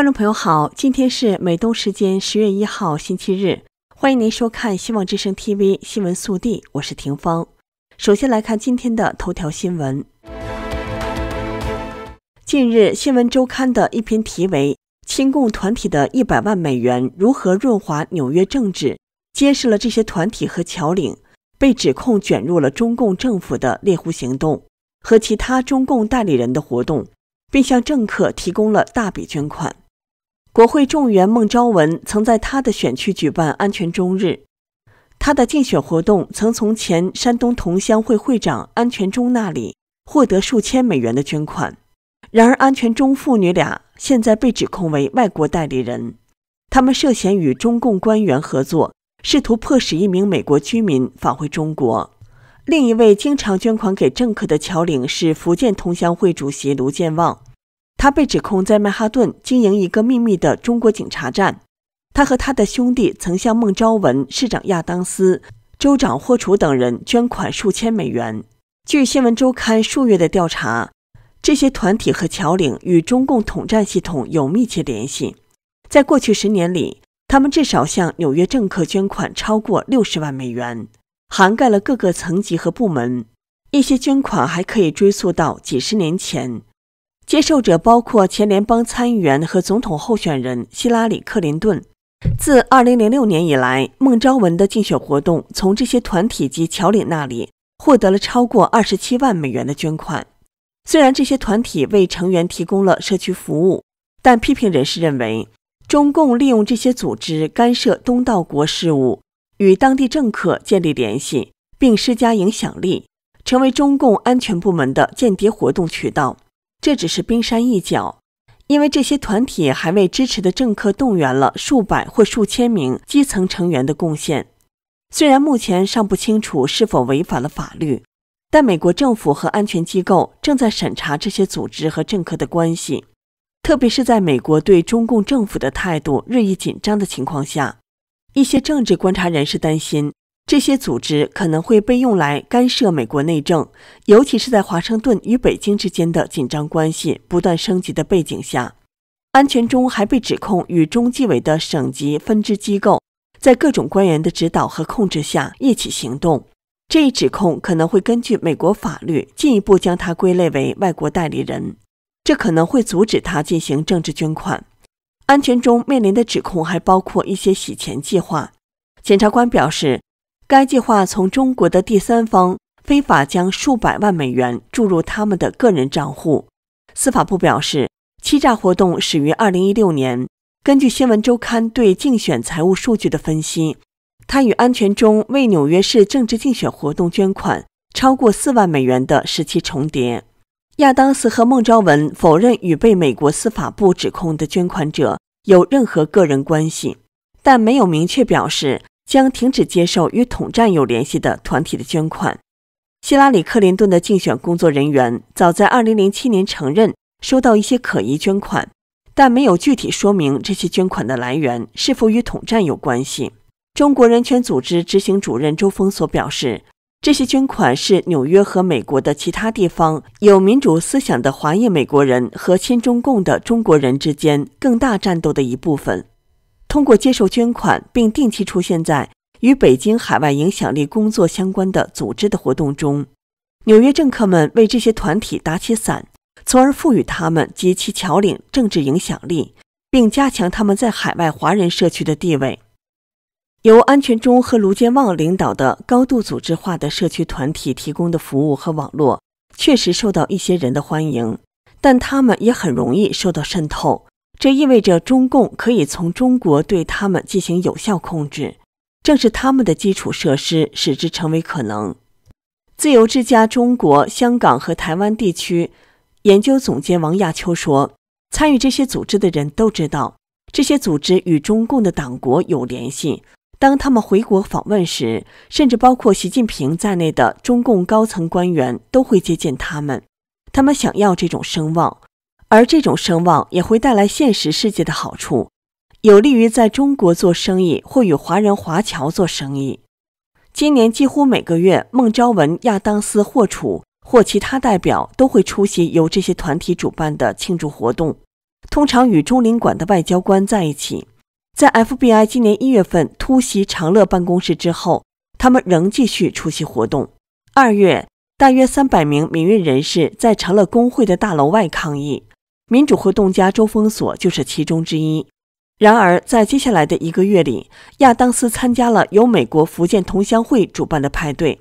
观众朋友好，今天是美东时间十月一号星期日，欢迎您收看《希望之声 TV》新闻速递，我是婷芳。首先来看今天的头条新闻。近日，《新闻周刊》的一篇题为《亲共团体的一百万美元如何润滑纽约政治》，揭示了这些团体和侨领被指控卷入了中共政府的猎狐行动和其他中共代理人的活动，并向政客提供了大笔捐款。国会众议员孟昭文曾在他的选区举办安全中日，他的竞选活动曾从前山东同乡会会长安全中那里获得数千美元的捐款。然而，安全中父女俩现在被指控为外国代理人，他们涉嫌与中共官员合作，试图迫使一名美国居民返回中国。另一位经常捐款给政客的侨领是福建同乡会主席卢建旺。他被指控在曼哈顿经营一个秘密的中国警察站。他和他的兄弟曾向孟昭文市长、亚当斯州长、霍楚等人捐款数千美元。据《新闻周刊》数月的调查，这些团体和侨领与中共统战系统有密切联系。在过去十年里，他们至少向纽约政客捐款超过六十万美元，涵盖了各个层级和部门。一些捐款还可以追溯到几十年前。接受者包括前联邦参议员和总统候选人希拉里·克林顿。自2006年以来，孟昭文的竞选活动从这些团体及侨领那里获得了超过27万美元的捐款。虽然这些团体为成员提供了社区服务，但批评人士认为，中共利用这些组织干涉东道国事务，与当地政客建立联系，并施加影响力，成为中共安全部门的间谍活动渠道。这只是冰山一角，因为这些团体还为支持的政客动员了数百或数千名基层成员的贡献。虽然目前尚不清楚是否违反了法律，但美国政府和安全机构正在审查这些组织和政客的关系，特别是在美国对中共政府的态度日益紧张的情况下，一些政治观察人士担心。这些组织可能会被用来干涉美国内政，尤其是在华盛顿与北京之间的紧张关系不断升级的背景下。安全中还被指控与中纪委的省级分支机构在各种官员的指导和控制下一起行动。这一指控可能会根据美国法律进一步将他归类为外国代理人，这可能会阻止他进行政治捐款。安全中面临的指控还包括一些洗钱计划。检察官表示。该计划从中国的第三方非法将数百万美元注入他们的个人账户。司法部表示，欺诈活动始于2016年。根据《新闻周刊》对竞选财务数据的分析，他与安全中为纽约市政治竞选活动捐款超过4万美元的时期重叠。亚当斯和孟昭文否认与被美国司法部指控的捐款者有任何个人关系，但没有明确表示。将停止接受与统战有联系的团体的捐款。希拉里·克林顿的竞选工作人员早在2007年承认收到一些可疑捐款，但没有具体说明这些捐款的来源是否与统战有关系。中国人权组织执行主任周峰所表示，这些捐款是纽约和美国的其他地方有民主思想的华裔美国人和亲中共的中国人之间更大战斗的一部分。通过接受捐款，并定期出现在与北京海外影响力工作相关的组织的活动中，纽约政客们为这些团体打起伞，从而赋予他们及其侨领政治影响力，并加强他们在海外华人社区的地位。由安全中和卢建旺领导的高度组织化的社区团体提供的服务和网络确实受到一些人的欢迎，但他们也很容易受到渗透。这意味着中共可以从中国对他们进行有效控制。正是他们的基础设施使之成为可能。自由之家中国、香港和台湾地区研究总监王亚秋说：“参与这些组织的人都知道，这些组织与中共的党国有联系。当他们回国访问时，甚至包括习近平在内的中共高层官员都会接见他们。他们想要这种声望。”而这种声望也会带来现实世界的好处，有利于在中国做生意或与华人华侨做生意。今年几乎每个月，孟昭文、亚当斯、霍楚或其他代表都会出席由这些团体主办的庆祝活动，通常与中领馆的外交官在一起。在 FBI 今年一月份突袭长乐办公室之后，他们仍继续出席活动。二月，大约三百名民运人士在长乐工会的大楼外抗议。民主活动家周峰所就是其中之一。然而，在接下来的一个月里，亚当斯参加了由美国福建同乡会主办的派对。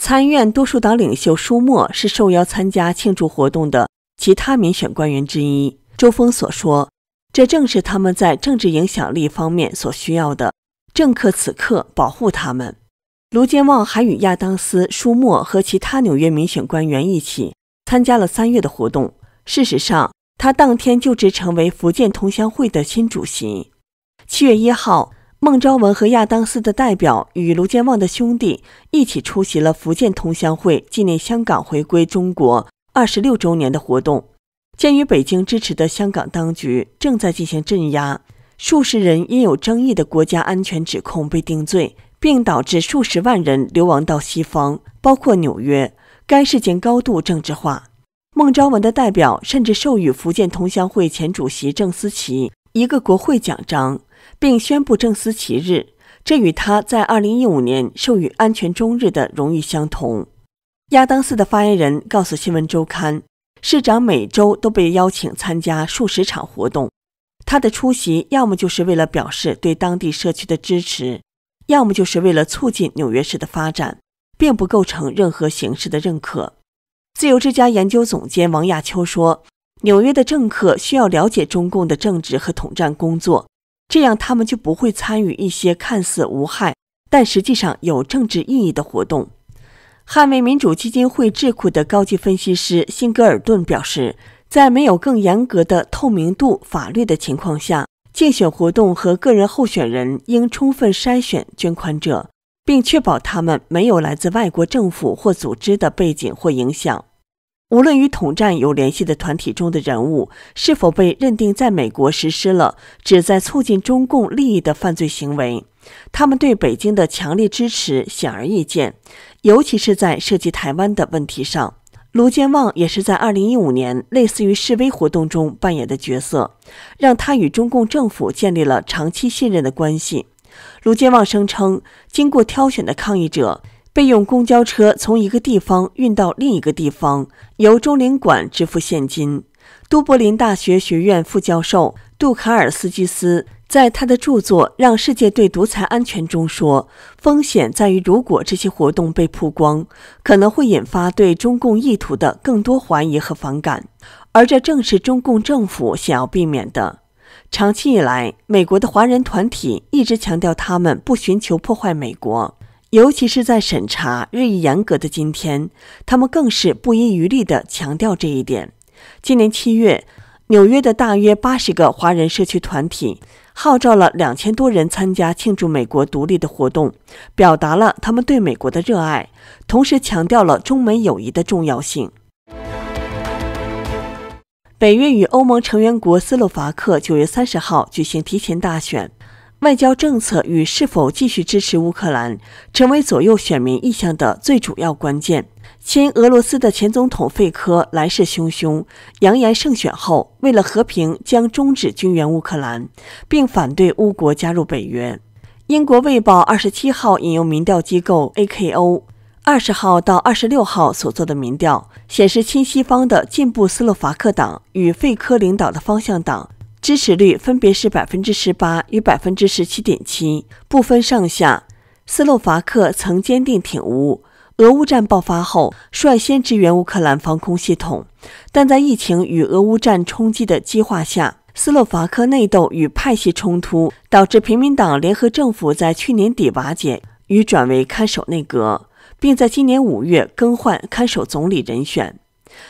参议院多数党领袖舒默是受邀参加庆祝活动的其他民选官员之一。周峰所说，这正是他们在政治影响力方面所需要的。政客此刻保护他们。卢建旺还与亚当斯、舒默和其他纽约民选官员一起参加了三月的活动。事实上，他当天就职成为福建同乡会的新主席。七月一号，孟昭文和亚当斯的代表与卢建旺的兄弟一起出席了福建同乡会纪念香港回归中国二十六周年的活动。鉴于北京支持的香港当局正在进行镇压，数十人因有争议的国家安全指控被定罪，并导致数十万人流亡到西方，包括纽约。该事件高度政治化。孟昭文的代表甚至授予福建同乡会前主席郑思齐一个国会奖章，并宣布郑思齐日。这与他在2015年授予安全中日的荣誉相同。亚当斯的发言人告诉《新闻周刊》，市长每周都被邀请参加数十场活动，他的出席要么就是为了表示对当地社区的支持，要么就是为了促进纽约市的发展，并不构成任何形式的认可。自由之家研究总监王亚秋说：“纽约的政客需要了解中共的政治和统战工作，这样他们就不会参与一些看似无害但实际上有政治意义的活动。”捍卫民主基金会智库的高级分析师辛格尔顿表示：“在没有更严格的透明度法律的情况下，竞选活动和个人候选人应充分筛选捐款者。”并确保他们没有来自外国政府或组织的背景或影响。无论与统战有联系的团体中的人物是否被认定在美国实施了旨在促进中共利益的犯罪行为，他们对北京的强烈支持显而易见，尤其是在涉及台湾的问题上。卢坚旺也是在2015年类似于示威活动中扮演的角色，让他与中共政府建立了长期信任的关系。卢坚旺声称，经过挑选的抗议者被用公交车从一个地方运到另一个地方，由中领馆支付现金。都柏林大学学院副教授杜卡尔斯基斯在他的著作《让世界对独裁安全》中说：“风险在于，如果这些活动被曝光，可能会引发对中共意图的更多怀疑和反感，而这正是中共政府想要避免的。”长期以来，美国的华人团体一直强调他们不寻求破坏美国，尤其是在审查日益严格的今天，他们更是不遗余力地强调这一点。今年七月，纽约的大约八十个华人社区团体号召了两千多人参加庆祝美国独立的活动，表达了他们对美国的热爱，同时强调了中美友谊的重要性。北约与欧盟成员国斯洛伐克九月三十号举行提前大选，外交政策与是否继续支持乌克兰，成为左右选民意向的最主要关键。亲俄罗斯的前总统费科来势汹汹，扬言胜选后为了和平将终止军援乌克兰，并反对乌国加入北约。英国《卫报》二十七号引用民调机构 AKO。二十号到二十六号所做的民调显示，亲西方的进步斯洛伐克党与费科领导的方向党支持率分别是百分之十八与百分之十七点七，不分上下。斯洛伐克曾坚定挺乌，俄乌战爆发后率先支援乌克兰防空系统，但在疫情与俄乌战冲击的激化下，斯洛伐克内斗与派系冲突导致平民党联合政府在去年底瓦解，与转为看守内阁。并在今年五月更换看守总理人选，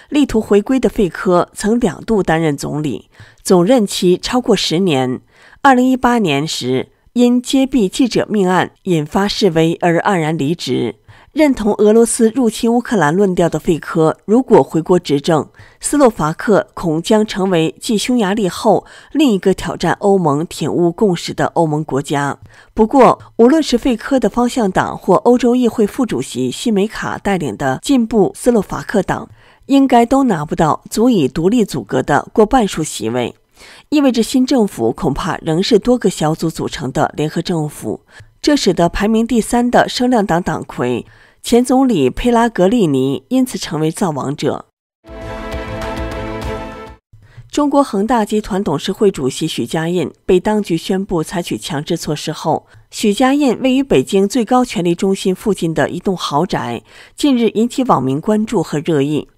力图回归的费科曾两度担任总理，总任期超过十年。二零一八年时，因揭毙记者命案引发示威而黯然离职。认同俄罗斯入侵乌克兰论调的费科如果回国执政，斯洛伐克恐将成为继匈牙利后另一个挑战欧盟挺乌共识的欧盟国家。不过，无论是费科的方向党或欧洲议会副主席西梅卡带领的进步斯洛伐克党，应该都拿不到足以独立组阁的过半数席位，意味着新政府恐怕仍是多个小组组成的联合政府。这使得排名第三的声量党党魁。前总理佩拉格利尼因此成为“造王者”。中国恒大集团董事会主席许家印被当局宣布采取强制措施后，许家印位于北京最高权力中心附近的一栋豪宅，近日引起网民关注和热议。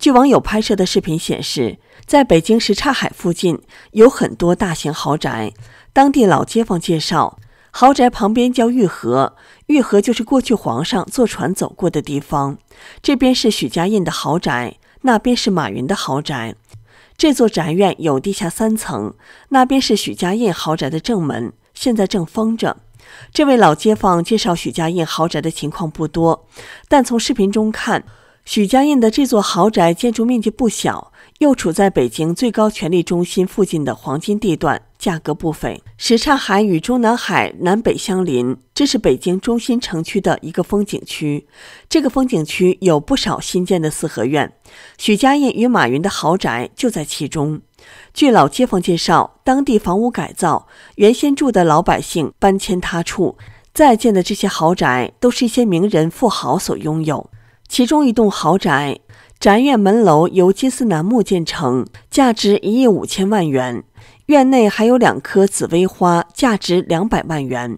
据网友拍摄的视频显示，在北京什刹海附近有很多大型豪宅。当地老街坊介绍。豪宅旁边叫御河，御河就是过去皇上坐船走过的地方。这边是许家印的豪宅，那边是马云的豪宅。这座宅院有地下三层，那边是许家印豪宅的正门，现在正封着。这位老街坊介绍许家印豪宅的情况不多，但从视频中看，许家印的这座豪宅建筑面积不小，又处在北京最高权力中心附近的黄金地段。价格不菲。什刹海与中南海南北相邻，这是北京中心城区的一个风景区。这个风景区有不少新建的四合院，许家印与马云的豪宅就在其中。据老街坊介绍，当地房屋改造，原先住的老百姓搬迁他处，再建的这些豪宅都是一些名人富豪所拥有。其中一栋豪宅，宅院门楼由金丝楠木建成，价值一亿五千万元。院内还有两棵紫薇花，价值两百万元。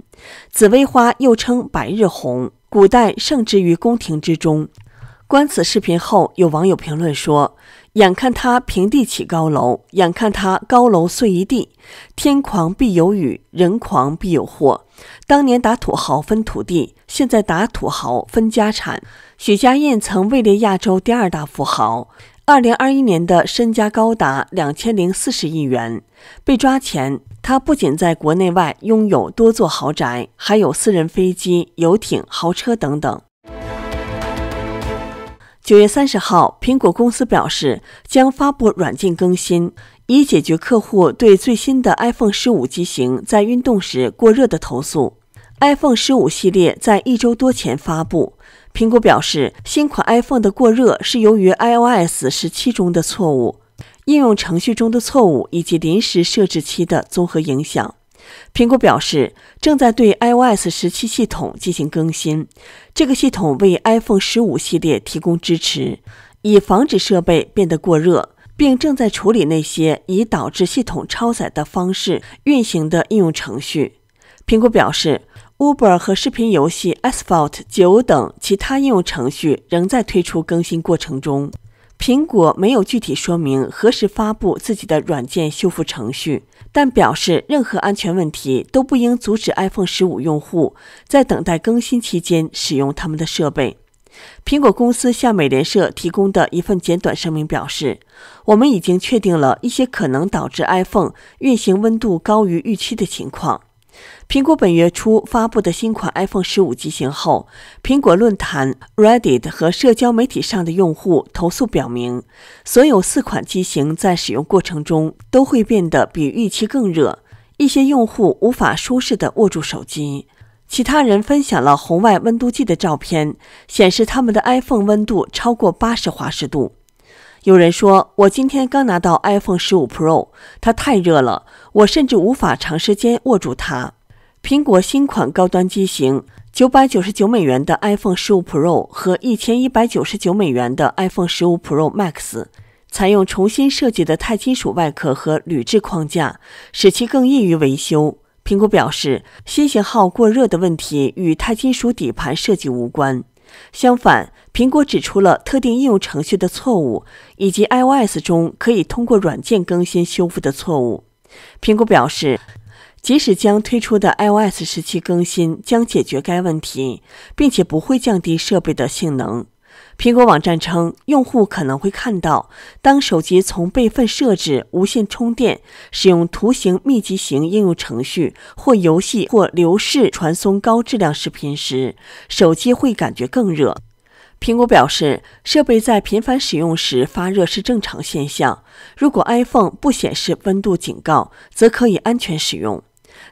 紫薇花又称百日红，古代盛植于宫廷之中。观此视频后，有网友评论说：“眼看他平地起高楼，眼看他高楼碎一地。天狂必有雨，人狂必有祸。当年打土豪分土地，现在打土豪分家产。”许家印曾位列亚洲第二大富豪。二零二一年的身家高达两千零四十亿元。被抓前，他不仅在国内外拥有多座豪宅，还有私人飞机、游艇、豪车等等。九月三十号，苹果公司表示将发布软件更新，以解决客户对最新的 iPhone 十五机型在运动时过热的投诉。iPhone 十五系列在一周多前发布。苹果表示，新款 iPhone 的过热是由于 iOS 十七中的错误、应用程序中的错误以及临时设置期的综合影响。苹果表示，正在对 iOS 十七系统进行更新，这个系统为 iPhone 十五系列提供支持，以防止设备变得过热，并正在处理那些以导致系统超载的方式运行的应用程序。苹果表示。Uber 和视频游戏 Asphalt 9等其他应用程序仍在推出更新过程中。苹果没有具体说明何时发布自己的软件修复程序，但表示任何安全问题都不应阻止 iPhone 15用户在等待更新期间使用他们的设备。苹果公司向美联社提供的一份简短声明表示：“我们已经确定了一些可能导致 iPhone 运行温度高于预期的情况。”苹果本月初发布的新款 iPhone 15机型后，苹果论坛 Reddit 和社交媒体上的用户投诉表明，所有四款机型在使用过程中都会变得比预期更热。一些用户无法舒适的握住手机，其他人分享了红外温度计的照片，显示他们的 iPhone 温度超过八十华氏度。有人说，我今天刚拿到 iPhone 15 Pro，它太热了，我甚至无法长时间握住它。苹果新款高端机型，九百九十九美元的 iPhone 15 Pro 和一千一百九十九美元的 iPhone 15 Pro Max，采用重新设计的钛金属外壳和铝制框架，使其更易于维修。苹果表示，新型号过热的问题与钛金属底盘设计无关。相反，苹果指出了特定应用程序的错误，以及 iOS 中可以通过软件更新修复的错误。苹果表示，即使将推出的 iOS 十七更新将解决该问题，并且不会降低设备的性能。苹果网站称，用户可能会看到，当手机从备份、设置、无线充电、使用图形密集型应用程序或游戏或流式传送高质量视频时，手机会感觉更热。苹果表示，设备在频繁使用时发热是正常现象。如果 iPhone 不显示温度警告，则可以安全使用。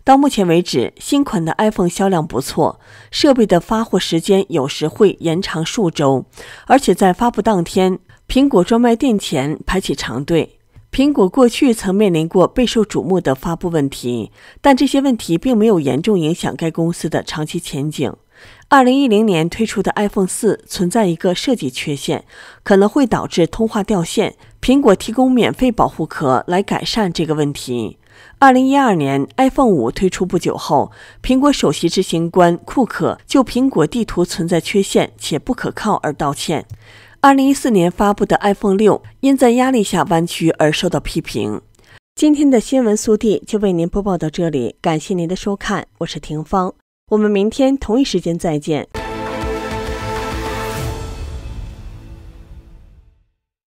到目前为止，新款的 iPhone 销量不错。设备的发货时间有时会延长数周，而且在发布当天，苹果专卖店前排起长队。苹果过去曾面临过备受瞩目的发布问题，但这些问题并没有严重影响该公司的长期前景。2010年推出的 iPhone 4存在一个设计缺陷，可能会导致通话掉线。苹果提供免费保护壳来改善这个问题。二零一二年，iPhone 五推出不久后，苹果首席执行官库克就苹果地图存在缺陷且不可靠而道歉。二零一四年发布的 iPhone 六因在压力下弯曲而受到批评。今天的新闻速递就为您播报到这里，感谢您的收看，我是婷芳，我们明天同一时间再见。